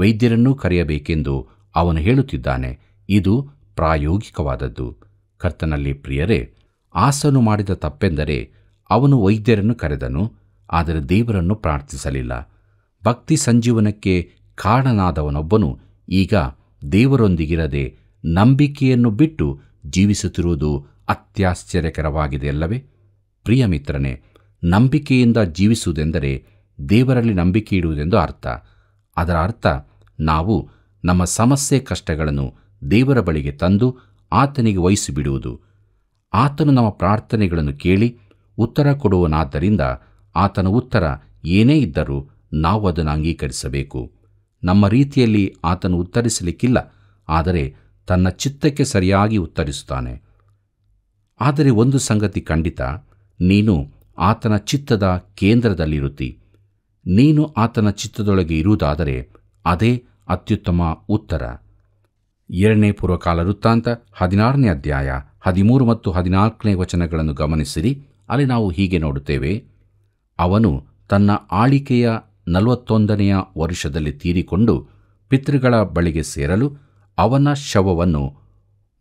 ವೈದ್ಯರನ್ನು ಕರೆಯಬೇಕೆಂದು ಅವನು ಹೇಳುತ್ತಿದ್ದಾನೆ ಇದು ಪ್ರಾಯೋಗಿಕವಾದದ್ದು ಕರ್ತನಲ್ಲಿ ಪ್ರಿಯರೇ ಆಸನು ಮಾಡಿದ ತಪ್ಪೆಂದರೆ ಅವನು ವೈದ್ಯರನ್ನು ಕರೆದನು ಆದರೆ ದೇವರನ್ನು ಪ್ರಾರ್ಥಿಸಲಿಲ್ಲ ಭಕ್ತಿ ಸಂಜೀವನಕ್ಕೆ ಕಾರಣನಾದವನೊಬ್ಬನು ಈಗ ದೇವರೊಂದಿಗಿರದೆ ನಂಬಿಕೆಯನ್ನು ಬಿಟ್ಟು ಜೀವಿಸುತ್ತಿರುವುದು ಅತ್ಯಾಶ್ಚರ್ಯಕರವಾಗಿದೆಯಲ್ಲವೇ ಪ್ರಿಯ ಮಿತ್ರನೇ ನಂಬಿಕೆಯಿಂದ ಜೀವಿಸುವುದೆಂದರೆ ದೇವರಲ್ಲಿ ನಂಬಿಕೆ ಇಡುವುದೆಂದು ಅರ್ಥ ಅದರ ಅರ್ಥ ನಾವು ನಮ್ಮ ಸಮಸ್ಯೆ ಕಷ್ಟಗಳನ್ನು ದೇವರ ಬಳಿಗೆ ತಂದು ಆತನಿಗೆ ವಹಿಸಿಬಿಡುವುದು ಆತನು ನಮ್ಮ ಪ್ರಾರ್ಥನೆಗಳನ್ನು ಕೇಳಿ ಉತ್ತರ ಕೊಡುವನಾದ್ದರಿಂದ ಆತನ ಉತ್ತರ ಏನೇ ಇದ್ದರೂ ನಾವು ಅದನ್ನು ಅಂಗೀಕರಿಸಬೇಕು ನಮ್ಮ ರೀತಿಯಲ್ಲಿ ಆತನು ಉತ್ತರಿಸಲಿಕ್ಕಿಲ್ಲ ಆದರೆ ತನ್ನ ಚಿತ್ತಕ್ಕೆ ಸರಿಯಾಗಿ ಉತ್ತರಿಸುತ್ತಾನೆ ಆದರೆ ಒಂದು ಸಂಗತಿ ಖಂಡಿತ ನೀನು ಆತನ ಚಿತ್ತದ ಕೇಂದ್ರದಲ್ಲಿರುತ್ತಿ ನೀನು ಆತನ ಚಿತ್ತದೊಳಗೆ ಇರುವುದಾದರೆ ಅದೇ ಅತ್ಯುತ್ತಮ ಉತ್ತರ ಎರಡನೇ ಪೂರ್ವಕಾಲ ವೃತ್ತಾಂತ ಹದಿನಾರನೇ ಅಧ್ಯಾಯ ಹದಿಮೂರು ಮತ್ತು ಹದಿನಾಲ್ಕನೇ ವಚನಗಳನ್ನು ಗಮನಿಸಿರಿ ಅಲ್ಲಿ ನಾವು ಹೀಗೆ ನೋಡುತ್ತೇವೆ ಅವನು ತನ್ನ ಆಳಿಕೆಯ ನಲವತ್ತೊಂದನೆಯ ವರುಷದಲ್ಲಿ ತೀರಿಕೊಂಡು ಪಿತೃಗಳ ಬಳಿಗೆ ಸೇರಲು ಅವನ ಶವವನ್ನು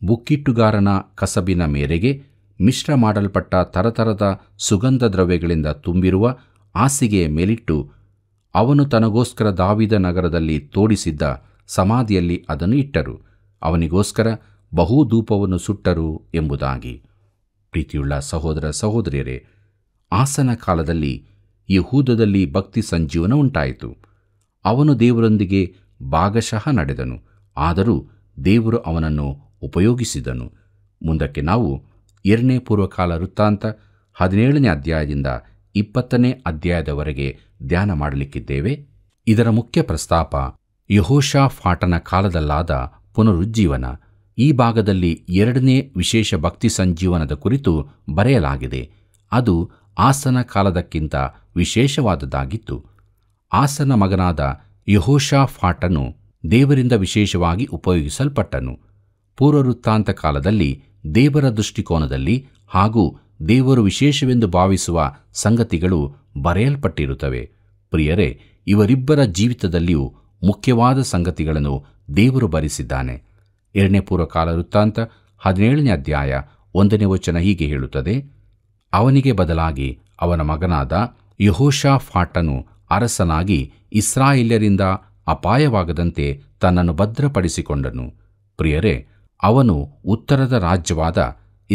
ಬುಕ್ಕಿಟ್ಟುಗಾರನ ಕಸಬಿನ ಮೇರೆಗೆ ಮಿಶ್ರ ಮಾಡಲ್ಪಟ್ಟ ತರತರದ ಸುಗಂಧ ದ್ರವ್ಯಗಳಿಂದ ತುಂಬಿರುವ ಹಾಸಿಗೆಯ ಮೇಲಿಟ್ಟು ಅವನು ತನಗೋಸ್ಕರ ದಾವಿದ ನಗರದಲ್ಲಿ ತೋಡಿಸಿದ್ದ ಸಮಾಧಿಯಲ್ಲಿ ಅದನ್ನು ಇಟ್ಟರು ಅವನಿಗೋಸ್ಕರ ಬಹುದೂಪವನ್ನು ಸುಟ್ಟರು ಎಂಬುದಾಗಿ ಪ್ರೀತಿಯುಳ್ಳ ಸಹೋದರ ಸಹೋದರಿಯರೇ ಆಸನ ಕಾಲದಲ್ಲಿ ಯಹೂದದಲ್ಲಿ ಭಕ್ತಿ ಸಂಜೀವನ ಉಂಟಾಯಿತು ಅವನು ದೇವರೊಂದಿಗೆ ಭಾಗಶಃ ನಡೆದನು ಆದರೂ ದೇವರು ಅವನನ್ನು ಉಪಯೋಗಿಸಿದನು ಮುಂದಕ್ಕೆ ನಾವು ಎರಡನೇ ಪೂರ್ವಕಾಲ ವೃತ್ತಾಂತ ಹದಿನೇಳನೇ ಅಧ್ಯಾಯದಿಂದ ಇಪ್ಪತ್ತನೇ ಅಧ್ಯಾಯದವರೆಗೆ ಧ್ಯಾನ ಮಾಡಲಿಕ್ಕಿದ್ದೇವೆ ಇದರ ಮುಖ್ಯ ಪ್ರಸ್ತಾಪ ಫಾಟನ ಕಾಲದಲ್ಲಾದ ಪುನರುಜ್ಜೀವನ ಈ ಭಾಗದಲ್ಲಿ ಎರಡನೇ ವಿಶೇಷ ಭಕ್ತಿ ಸಂಜೀವನದ ಕುರಿತು ಬರೆಯಲಾಗಿದೆ ಅದು ಆಸನ ಕಾಲದಕ್ಕಿಂತ ವಿಶೇಷವಾದದ್ದಾಗಿತ್ತು ಆಸನ ಮಗನಾದ ಫಾಟನು ದೇವರಿಂದ ವಿಶೇಷವಾಗಿ ಉಪಯೋಗಿಸಲ್ಪಟ್ಟನು ಪೂರ್ವವೃತ್ತಾಂತ ಕಾಲದಲ್ಲಿ ದೇವರ ದೃಷ್ಟಿಕೋನದಲ್ಲಿ ಹಾಗೂ ದೇವರು ವಿಶೇಷವೆಂದು ಭಾವಿಸುವ ಸಂಗತಿಗಳು ಬರೆಯಲ್ಪಟ್ಟಿರುತ್ತವೆ ಪ್ರಿಯರೇ ಇವರಿಬ್ಬರ ಜೀವಿತದಲ್ಲಿಯೂ ಮುಖ್ಯವಾದ ಸಂಗತಿಗಳನ್ನು ದೇವರು ಬರಿಸಿದ್ದಾನೆ ಎರಡನೇ ಪೂರ್ವಕಾಲ ವೃತ್ತಾಂತ ಹದಿನೇಳನೇ ಅಧ್ಯಾಯ ಒಂದನೇ ವಚನ ಹೀಗೆ ಹೇಳುತ್ತದೆ ಅವನಿಗೆ ಬದಲಾಗಿ ಅವನ ಮಗನಾದ ಫಾಟನು ಅರಸನಾಗಿ ಇಸ್ರಾಯಿಲ್ಯರಿಂದ ಅಪಾಯವಾಗದಂತೆ ತನ್ನನ್ನು ಭದ್ರಪಡಿಸಿಕೊಂಡನು ಪ್ರಿಯರೇ ಅವನು ಉತ್ತರದ ರಾಜ್ಯವಾದ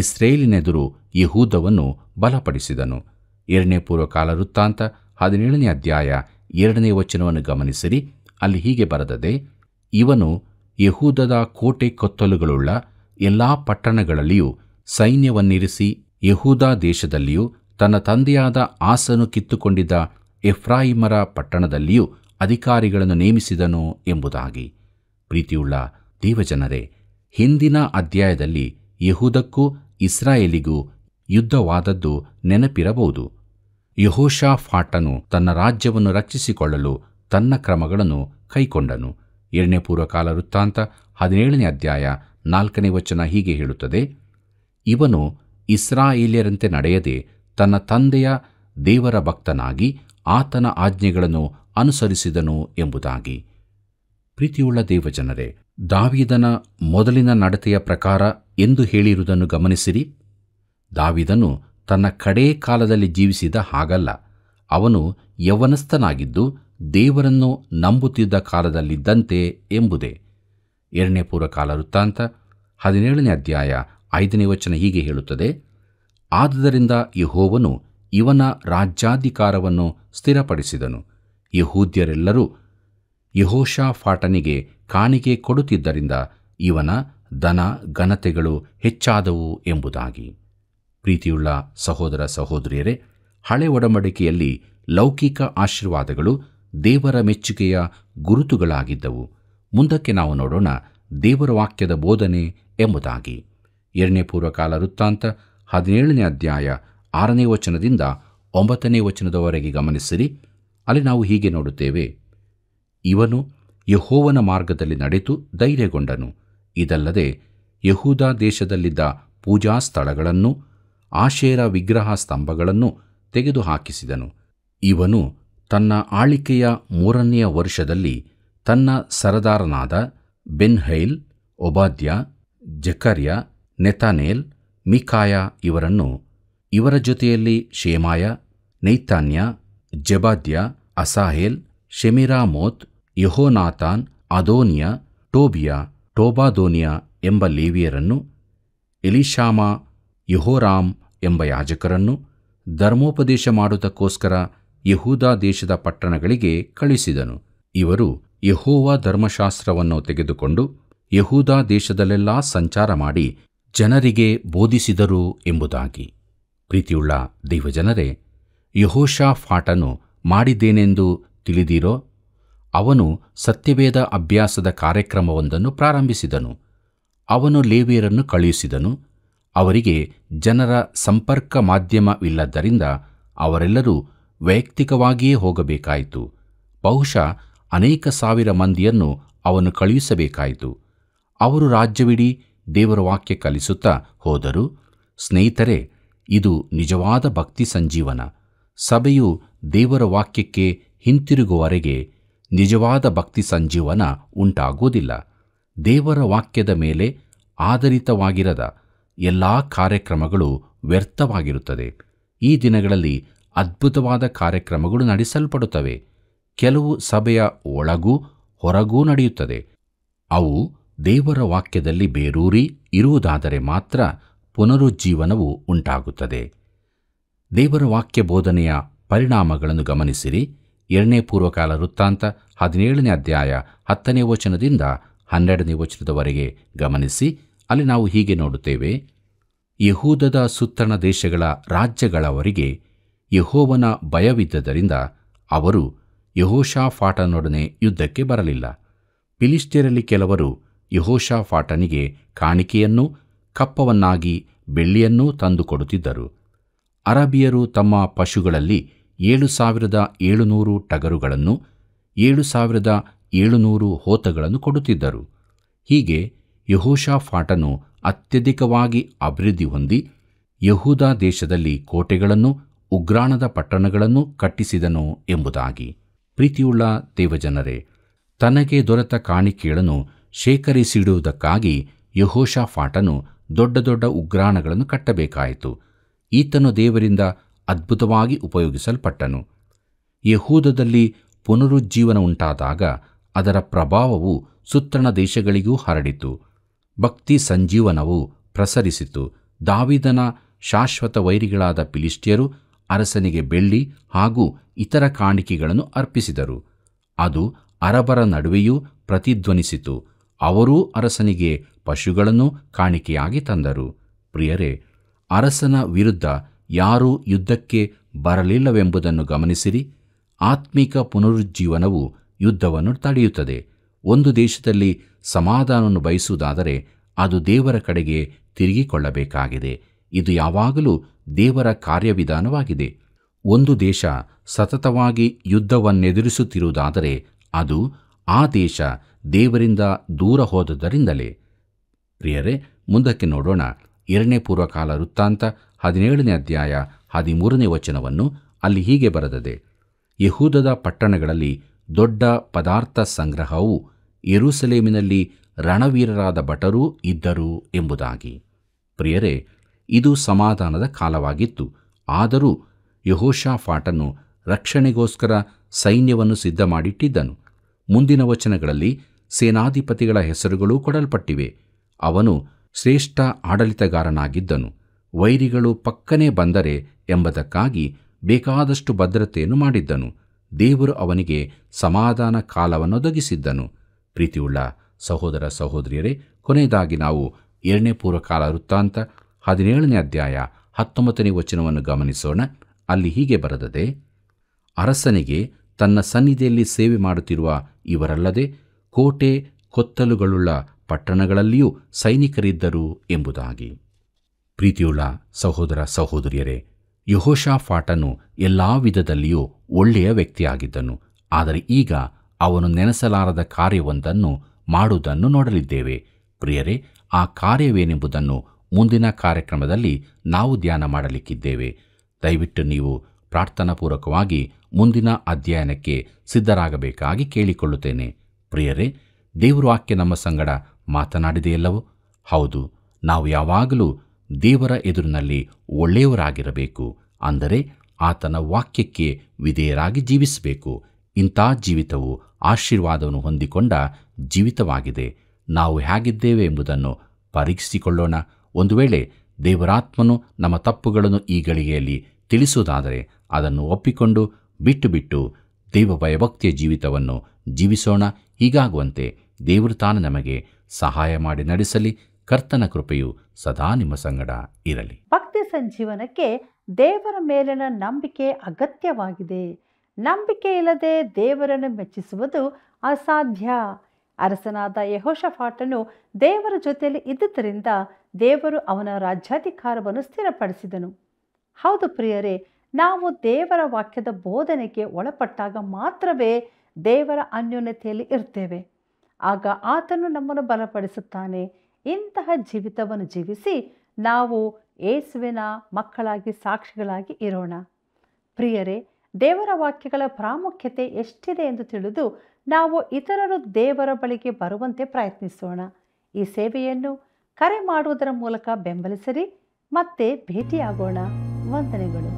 ಇಸ್ರೇಲಿನೆದುರು ಯಹೂದವನ್ನು ಬಲಪಡಿಸಿದನು ಎರಡನೇ ಪೂರ್ವಕಾಲ ವೃತ್ತಾಂತ ಹದಿನೇಳನೇ ಅಧ್ಯಾಯ ಎರಡನೇ ವಚನವನ್ನು ಗಮನಿಸಿರಿ ಅಲ್ಲಿ ಹೀಗೆ ಬರೆದದೆ ಇವನು ಯಹೂದದ ಕೋಟೆ ಕೊತ್ತಲುಗಳುಳ್ಳ ಎಲ್ಲ ಪಟ್ಟಣಗಳಲ್ಲಿಯೂ ಸೈನ್ಯವನ್ನಿರಿಸಿ ಯಹೂದಾ ದೇಶದಲ್ಲಿಯೂ ತನ್ನ ತಂದೆಯಾದ ಆಸನು ಕಿತ್ತುಕೊಂಡಿದ್ದ ಎಫ್ರಾಹಿಮರ ಪಟ್ಟಣದಲ್ಲಿಯೂ ಅಧಿಕಾರಿಗಳನ್ನು ನೇಮಿಸಿದನು ಎಂಬುದಾಗಿ ಪ್ರೀತಿಯುಳ್ಳ ದೇವಜನರೇ ಹಿಂದಿನ ಅಧ್ಯಾಯದಲ್ಲಿ ಯಹೂದಕ್ಕೂ ಇಸ್ರಾಯೇಲಿಗೂ ಯುದ್ಧವಾದದ್ದು ನೆನಪಿರಬಹುದು ಫಾಟನು ತನ್ನ ರಾಜ್ಯವನ್ನು ರಕ್ಷಿಸಿಕೊಳ್ಳಲು ತನ್ನ ಕ್ರಮಗಳನ್ನು ಕೈಕೊಂಡನು ಎರಡನೇ ಪೂರ್ವಕಾಲ ವೃತ್ತಾಂತ ಹದಿನೇಳನೇ ಅಧ್ಯಾಯ ನಾಲ್ಕನೇ ವಚನ ಹೀಗೆ ಹೇಳುತ್ತದೆ ಇವನು ಇಸ್ರಾಯೇಲಿಯರಂತೆ ನಡೆಯದೆ ತನ್ನ ತಂದೆಯ ದೇವರ ಭಕ್ತನಾಗಿ ಆತನ ಆಜ್ಞೆಗಳನ್ನು ಅನುಸರಿಸಿದನು ಎಂಬುದಾಗಿ ಪ್ರೀತಿಯುಳ್ಳ ದೇವಜನರೇ ದಾವಿದನ ಮೊದಲಿನ ನಡತೆಯ ಪ್ರಕಾರ ಎಂದು ಹೇಳಿರುವುದನ್ನು ಗಮನಿಸಿರಿ ದಾವಿದನು ತನ್ನ ಕಡೇ ಕಾಲದಲ್ಲಿ ಜೀವಿಸಿದ ಹಾಗಲ್ಲ ಅವನು ಯೌವನಸ್ಥನಾಗಿದ್ದು ದೇವರನ್ನು ನಂಬುತ್ತಿದ್ದ ಕಾಲದಲ್ಲಿದ್ದಂತೆ ಎಂಬುದೇ ಎರಡನೇ ಪೂರ್ವಕಾಲ ವೃತ್ತಾಂತ ಹದಿನೇಳನೇ ಅಧ್ಯಾಯ ಐದನೇ ವಚನ ಹೀಗೆ ಹೇಳುತ್ತದೆ ಆದುದರಿಂದ ಯಹೋವನು ಇವನ ರಾಜ್ಯಾಧಿಕಾರವನ್ನು ಸ್ಥಿರಪಡಿಸಿದನು ಯಹೂದ್ಯರೆಲ್ಲರೂ ಫಾಟನಿಗೆ ಕಾಣಿಕೆ ಕೊಡುತ್ತಿದ್ದರಿಂದ ಇವನ ದನ ಘನತೆಗಳು ಹೆಚ್ಚಾದವು ಎಂಬುದಾಗಿ ಪ್ರೀತಿಯುಳ್ಳ ಸಹೋದರ ಸಹೋದರಿಯರೇ ಹಳೆ ಒಡಂಬಡಿಕೆಯಲ್ಲಿ ಲೌಕಿಕ ಆಶೀರ್ವಾದಗಳು ದೇವರ ಮೆಚ್ಚುಗೆಯ ಗುರುತುಗಳಾಗಿದ್ದವು ಮುಂದಕ್ಕೆ ನಾವು ನೋಡೋಣ ದೇವರ ವಾಕ್ಯದ ಬೋಧನೆ ಎಂಬುದಾಗಿ ಎರಡನೇ ಪೂರ್ವಕಾಲ ವೃತ್ತಾಂತ ಹದಿನೇಳನೇ ಅಧ್ಯಾಯ ಆರನೇ ವಚನದಿಂದ ಒಂಬತ್ತನೇ ವಚನದವರೆಗೆ ಗಮನಿಸಿರಿ ಅಲ್ಲಿ ನಾವು ಹೀಗೆ ನೋಡುತ್ತೇವೆ ಇವನು ಯಹೋವನ ಮಾರ್ಗದಲ್ಲಿ ನಡೆದು ಧೈರ್ಯಗೊಂಡನು ಇದಲ್ಲದೆ ಯಹೂದ ದೇಶದಲ್ಲಿದ್ದ ಪೂಜಾ ಸ್ಥಳಗಳನ್ನು ಆಶೇರ ವಿಗ್ರಹ ಸ್ತಂಭಗಳನ್ನು ತೆಗೆದುಹಾಕಿಸಿದನು ಇವನು ತನ್ನ ಆಳಿಕೆಯ ಮೂರನೆಯ ವರ್ಷದಲ್ಲಿ ತನ್ನ ಸರದಾರನಾದ ಬೆನ್ಹೈಲ್ ಒಬಾದ್ಯ ಜಕರ್ಯ ನೆತಾನೇಲ್ ಮಿಕಾಯ ಇವರನ್ನು ಇವರ ಜೊತೆಯಲ್ಲಿ ಶೇಮಾಯ ನೈತಾನ್ಯ ಜಬಾದ್ಯ ಅಸಾಹೇಲ್ ಶೆಮಿರಾಮೋತ್ ಯಹೋನಾಥಾನ್ ಅದೋನಿಯ ಟೋಬಿಯ ಟೋಬಾದೋನಿಯ ಎಂಬ ಲೇವಿಯರನ್ನು ಎಲಿಶಾಮ ಯಹೋರಾಮ್ ಎಂಬ ಯಾಜಕರನ್ನು ಧರ್ಮೋಪದೇಶ ಮಾಡುವುದಕ್ಕೋಸ್ಕರ ಯಹೂದಾ ದೇಶದ ಪಟ್ಟಣಗಳಿಗೆ ಕಳಿಸಿದನು ಇವರು ಯಹೋವಾ ಧರ್ಮಶಾಸ್ತ್ರವನ್ನು ತೆಗೆದುಕೊಂಡು ಯಹೂದಾ ದೇಶದಲ್ಲೆಲ್ಲಾ ಸಂಚಾರ ಮಾಡಿ ಜನರಿಗೆ ಬೋಧಿಸಿದರು ಎಂಬುದಾಗಿ ಪ್ರೀತಿಯುಳ್ಳ ದೈವಜನರೇ ಫಾಟನು ಮಾಡಿದ್ದೇನೆಂದು ತಿಳಿದಿರೋ ಅವನು ಸತ್ಯವೇದ ಅಭ್ಯಾಸದ ಕಾರ್ಯಕ್ರಮವೊಂದನ್ನು ಪ್ರಾರಂಭಿಸಿದನು ಅವನು ಲೇವಿಯರನ್ನು ಕಳುಹಿಸಿದನು ಅವರಿಗೆ ಜನರ ಸಂಪರ್ಕ ಮಾಧ್ಯಮವಿಲ್ಲದ್ದರಿಂದ ಅವರೆಲ್ಲರೂ ವೈಯಕ್ತಿಕವಾಗಿಯೇ ಹೋಗಬೇಕಾಯಿತು ಬಹುಶಃ ಅನೇಕ ಸಾವಿರ ಮಂದಿಯನ್ನು ಅವನು ಕಳುಹಿಸಬೇಕಾಯಿತು ಅವರು ರಾಜ್ಯವಿಡೀ ದೇವರ ವಾಕ್ಯ ಕಲಿಸುತ್ತಾ ಹೋದರು ಸ್ನೇಹಿತರೆ ಇದು ನಿಜವಾದ ಭಕ್ತಿ ಸಂಜೀವನ ಸಭೆಯು ದೇವರ ವಾಕ್ಯಕ್ಕೆ ಹಿಂತಿರುಗುವವರೆಗೆ ನಿಜವಾದ ಭಕ್ತಿ ಸಂಜೀವನ ಉಂಟಾಗುವುದಿಲ್ಲ ದೇವರ ವಾಕ್ಯದ ಮೇಲೆ ಆಧಾರಿತವಾಗಿರದ ಎಲ್ಲ ಕಾರ್ಯಕ್ರಮಗಳು ವ್ಯರ್ಥವಾಗಿರುತ್ತದೆ ಈ ದಿನಗಳಲ್ಲಿ ಅದ್ಭುತವಾದ ಕಾರ್ಯಕ್ರಮಗಳು ನಡೆಸಲ್ಪಡುತ್ತವೆ ಕೆಲವು ಸಭೆಯ ಒಳಗೂ ಹೊರಗೂ ನಡೆಯುತ್ತದೆ ಅವು ದೇವರ ವಾಕ್ಯದಲ್ಲಿ ಬೇರೂರಿ ಇರುವುದಾದರೆ ಮಾತ್ರ ಪುನರುಜ್ಜೀವನವು ಉಂಟಾಗುತ್ತದೆ ದೇವರ ವಾಕ್ಯ ಬೋಧನೆಯ ಪರಿಣಾಮಗಳನ್ನು ಗಮನಿಸಿರಿ ಎರಡನೇ ಪೂರ್ವಕಾಲ ವೃತ್ತಾಂತ ಹದಿನೇಳನೇ ಅಧ್ಯಾಯ ಹತ್ತನೇ ವಚನದಿಂದ ಹನ್ನೆರಡನೇ ವಚನದವರೆಗೆ ಗಮನಿಸಿ ಅಲ್ಲಿ ನಾವು ಹೀಗೆ ನೋಡುತ್ತೇವೆ ಯಹೂದದ ಸುತ್ತಣ ದೇಶಗಳ ರಾಜ್ಯಗಳವರಿಗೆ ಯಹೋವನ ಭಯವಿದ್ದರಿಂದ ಅವರು ಫಾಟನೊಡನೆ ಯುದ್ಧಕ್ಕೆ ಬರಲಿಲ್ಲ ಪಿಲಿಸ್ಟಿಯರಲ್ಲಿ ಕೆಲವರು ಫಾಟನಿಗೆ ಕಾಣಿಕೆಯನ್ನೂ ಕಪ್ಪವನ್ನಾಗಿ ಬೆಳ್ಳಿಯನ್ನೂ ತಂದುಕೊಡುತ್ತಿದ್ದರು ಅರಬಿಯರು ತಮ್ಮ ಪಶುಗಳಲ್ಲಿ ಏಳು ಸಾವಿರದ ಏಳುನೂರು ಟಗರುಗಳನ್ನು ಏಳು ಸಾವಿರದ ಏಳುನೂರು ಹೋತಗಳನ್ನು ಕೊಡುತ್ತಿದ್ದರು ಹೀಗೆ ಫಾಟನು ಅತ್ಯಧಿಕವಾಗಿ ಅಭಿವೃದ್ಧಿ ಹೊಂದಿ ಯಹೂದ ದೇಶದಲ್ಲಿ ಕೋಟೆಗಳನ್ನು ಉಗ್ರಾಣದ ಪಟ್ಟಣಗಳನ್ನು ಕಟ್ಟಿಸಿದನು ಎಂಬುದಾಗಿ ಪ್ರೀತಿಯುಳ್ಳ ದೇವಜನರೇ ತನಗೆ ದೊರೆತ ಕಾಣಿಕೆಗಳನ್ನು ಶೇಖರಿಸಿಡುವುದಕ್ಕಾಗಿ ಯಹೋಷಾಫಾಟನು ದೊಡ್ಡ ದೊಡ್ಡ ಉಗ್ರಾಣಗಳನ್ನು ಕಟ್ಟಬೇಕಾಯಿತು ಈತನು ದೇವರಿಂದ ಅದ್ಭುತವಾಗಿ ಉಪಯೋಗಿಸಲ್ಪಟ್ಟನು ಯಹೂದದಲ್ಲಿ ಪುನರುಜ್ಜೀವನ ಉಂಟಾದಾಗ ಅದರ ಪ್ರಭಾವವು ಸುತ್ತಣ ದೇಶಗಳಿಗೂ ಹರಡಿತು ಭಕ್ತಿ ಸಂಜೀವನವು ಪ್ರಸರಿಸಿತು ದಾವಿದನ ಶಾಶ್ವತ ವೈರಿಗಳಾದ ಪಿಲಿಷ್ಟಿಯರು ಅರಸನಿಗೆ ಬೆಳ್ಳಿ ಹಾಗೂ ಇತರ ಕಾಣಿಕೆಗಳನ್ನು ಅರ್ಪಿಸಿದರು ಅದು ಅರಬರ ನಡುವೆಯೂ ಪ್ರತಿಧ್ವನಿಸಿತು ಅವರೂ ಅರಸನಿಗೆ ಪಶುಗಳನ್ನು ಕಾಣಿಕೆಯಾಗಿ ತಂದರು ಪ್ರಿಯರೇ ಅರಸನ ವಿರುದ್ಧ ಯಾರೂ ಯುದ್ಧಕ್ಕೆ ಬರಲಿಲ್ಲವೆಂಬುದನ್ನು ಗಮನಿಸಿರಿ ಆತ್ಮಿಕ ಪುನರುಜ್ಜೀವನವು ಯುದ್ಧವನ್ನು ತಡೆಯುತ್ತದೆ ಒಂದು ದೇಶದಲ್ಲಿ ಸಮಾಧಾನವನ್ನು ಬಯಸುವುದಾದರೆ ಅದು ದೇವರ ಕಡೆಗೆ ತಿರುಗಿಕೊಳ್ಳಬೇಕಾಗಿದೆ ಇದು ಯಾವಾಗಲೂ ದೇವರ ಕಾರ್ಯವಿಧಾನವಾಗಿದೆ ಒಂದು ದೇಶ ಸತತವಾಗಿ ಯುದ್ಧವನ್ನೆದುರಿಸುತ್ತಿರುವುದಾದರೆ ಅದು ಆ ದೇಶ ದೇವರಿಂದ ದೂರ ಹೋದುದರಿಂದಲೇ ಪ್ರಿಯರೇ ಮುಂದಕ್ಕೆ ನೋಡೋಣ ಎರಡನೇ ಪೂರ್ವಕಾಲ ವೃತ್ತಾಂತ ಹದಿನೇಳನೇ ಅಧ್ಯಾಯ ಹದಿಮೂರನೇ ವಚನವನ್ನು ಅಲ್ಲಿ ಹೀಗೆ ಬರೆದದೆ ಯಹೂದದ ಪಟ್ಟಣಗಳಲ್ಲಿ ದೊಡ್ಡ ಪದಾರ್ಥ ಸಂಗ್ರಹವು ಯರೂಸಲೇಮಿನಲ್ಲಿ ರಣವೀರರಾದ ಭಟರೂ ಇದ್ದರು ಎಂಬುದಾಗಿ ಪ್ರಿಯರೇ ಇದು ಸಮಾಧಾನದ ಕಾಲವಾಗಿತ್ತು ಆದರೂ ಫಾಟನು ರಕ್ಷಣೆಗೋಸ್ಕರ ಸೈನ್ಯವನ್ನು ಸಿದ್ಧ ಮಾಡಿಟ್ಟಿದ್ದನು ಮುಂದಿನ ವಚನಗಳಲ್ಲಿ ಸೇನಾಧಿಪತಿಗಳ ಹೆಸರುಗಳು ಕೊಡಲ್ಪಟ್ಟಿವೆ ಅವನು ಶ್ರೇಷ್ಠ ಆಡಳಿತಗಾರನಾಗಿದ್ದನು ವೈರಿಗಳು ಪಕ್ಕನೆ ಬಂದರೆ ಎಂಬುದಕ್ಕಾಗಿ ಬೇಕಾದಷ್ಟು ಭದ್ರತೆಯನ್ನು ಮಾಡಿದ್ದನು ದೇವರು ಅವನಿಗೆ ಸಮಾಧಾನ ಕಾಲವನ್ನೊದಗಿಸಿದ್ದನು ಪ್ರೀತಿಯುಳ್ಳ ಸಹೋದರ ಸಹೋದರಿಯರೇ ಕೊನೆಯದಾಗಿ ನಾವು ಎರಡನೇ ಪೂರ್ವಕಾಲ ವೃತ್ತಾಂತ ಹದಿನೇಳನೇ ಅಧ್ಯಾಯ ಹತ್ತೊಂಬತ್ತನೇ ವಚನವನ್ನು ಗಮನಿಸೋಣ ಅಲ್ಲಿ ಹೀಗೆ ಬರೆದದೆ ಅರಸನಿಗೆ ತನ್ನ ಸನ್ನಿಧಿಯಲ್ಲಿ ಸೇವೆ ಮಾಡುತ್ತಿರುವ ಇವರಲ್ಲದೆ ಕೋಟೆ ಕೊತ್ತಲುಗಳುಳ್ಳ ಪಟ್ಟಣಗಳಲ್ಲಿಯೂ ಸೈನಿಕರಿದ್ದರು ಎಂಬುದಾಗಿ ಪ್ರೀತಿಯುಳ್ಳ ಸಹೋದರ ಸಹೋದರಿಯರೇ ಫಾಟನು ಎಲ್ಲ ವಿಧದಲ್ಲಿಯೂ ಒಳ್ಳೆಯ ವ್ಯಕ್ತಿಯಾಗಿದ್ದನು ಆದರೆ ಈಗ ಅವನು ನೆನೆಸಲಾರದ ಕಾರ್ಯವೊಂದನ್ನು ಮಾಡುವುದನ್ನು ನೋಡಲಿದ್ದೇವೆ ಪ್ರಿಯರೇ ಆ ಕಾರ್ಯವೇನೆಂಬುದನ್ನು ಮುಂದಿನ ಕಾರ್ಯಕ್ರಮದಲ್ಲಿ ನಾವು ಧ್ಯಾನ ಮಾಡಲಿಕ್ಕಿದ್ದೇವೆ ದಯವಿಟ್ಟು ನೀವು ಪ್ರಾರ್ಥನಾಪೂರ್ವಕವಾಗಿ ಮುಂದಿನ ಅಧ್ಯಯನಕ್ಕೆ ಸಿದ್ಧರಾಗಬೇಕಾಗಿ ಕೇಳಿಕೊಳ್ಳುತ್ತೇನೆ ಪ್ರಿಯರೇ ದೇವರು ಆಕೆ ನಮ್ಮ ಸಂಗಡ ಮಾತನಾಡಿದೆಯಲ್ಲವೋ ಹೌದು ನಾವು ಯಾವಾಗಲೂ ದೇವರ ಎದುರಿನಲ್ಲಿ ಒಳ್ಳೆಯವರಾಗಿರಬೇಕು ಅಂದರೆ ಆತನ ವಾಕ್ಯಕ್ಕೆ ವಿಧೇಯರಾಗಿ ಜೀವಿಸಬೇಕು ಇಂಥ ಜೀವಿತವು ಆಶೀರ್ವಾದವನ್ನು ಹೊಂದಿಕೊಂಡ ಜೀವಿತವಾಗಿದೆ ನಾವು ಹೇಗಿದ್ದೇವೆ ಎಂಬುದನ್ನು ಪರೀಕ್ಷಿಸಿಕೊಳ್ಳೋಣ ಒಂದು ವೇಳೆ ದೇವರಾತ್ಮನು ನಮ್ಮ ತಪ್ಪುಗಳನ್ನು ಈ ಗಳಿಗೆಯಲ್ಲಿ ತಿಳಿಸುವುದಾದರೆ ಅದನ್ನು ಒಪ್ಪಿಕೊಂಡು ಬಿಟ್ಟು ಬಿಟ್ಟು ದೇವ ಜೀವಿತವನ್ನು ಜೀವಿಸೋಣ ಹೀಗಾಗುವಂತೆ ದೇವರು ತಾನು ನಮಗೆ ಸಹಾಯ ಮಾಡಿ ನಡೆಸಲಿ ಕರ್ತನ ಕೃಪೆಯು ಸದಾ ನಿಮ್ಮ ಸಂಗಡ ಇರಲಿ ಭಕ್ತಿ ಸಂಜೀವನಕ್ಕೆ ದೇವರ ಮೇಲಿನ ನಂಬಿಕೆ ಅಗತ್ಯವಾಗಿದೆ ನಂಬಿಕೆ ಇಲ್ಲದೆ ದೇವರನ್ನು ಮೆಚ್ಚಿಸುವುದು ಅಸಾಧ್ಯ ಅರಸನಾದ ಯಹೋಶಫಾಟನು ದೇವರ ಜೊತೆಯಲ್ಲಿ ಇದ್ದುದರಿಂದ ದೇವರು ಅವನ ರಾಜ್ಯಾಧಿಕಾರವನ್ನು ಸ್ಥಿರಪಡಿಸಿದನು ಹೌದು ಪ್ರಿಯರೇ ನಾವು ದೇವರ ವಾಕ್ಯದ ಬೋಧನೆಗೆ ಒಳಪಟ್ಟಾಗ ಮಾತ್ರವೇ ದೇವರ ಅನ್ಯೋನ್ಯತೆಯಲ್ಲಿ ಇರ್ತೇವೆ ಆಗ ಆತನು ನಮ್ಮನ್ನು ಬಲಪಡಿಸುತ್ತಾನೆ ಇಂತಹ ಜೀವಿತವನ್ನು ಜೀವಿಸಿ ನಾವು ಏಸುವಿನ ಮಕ್ಕಳಾಗಿ ಸಾಕ್ಷಿಗಳಾಗಿ ಇರೋಣ ಪ್ರಿಯರೇ ದೇವರ ವಾಕ್ಯಗಳ ಪ್ರಾಮುಖ್ಯತೆ ಎಷ್ಟಿದೆ ಎಂದು ತಿಳಿದು ನಾವು ಇತರರು ದೇವರ ಬಳಿಗೆ ಬರುವಂತೆ ಪ್ರಯತ್ನಿಸೋಣ ಈ ಸೇವೆಯನ್ನು ಕರೆ ಮಾಡುವುದರ ಮೂಲಕ ಬೆಂಬಲಿಸಿರಿ ಮತ್ತೆ ಭೇಟಿಯಾಗೋಣ ವಂದನೆಗಳು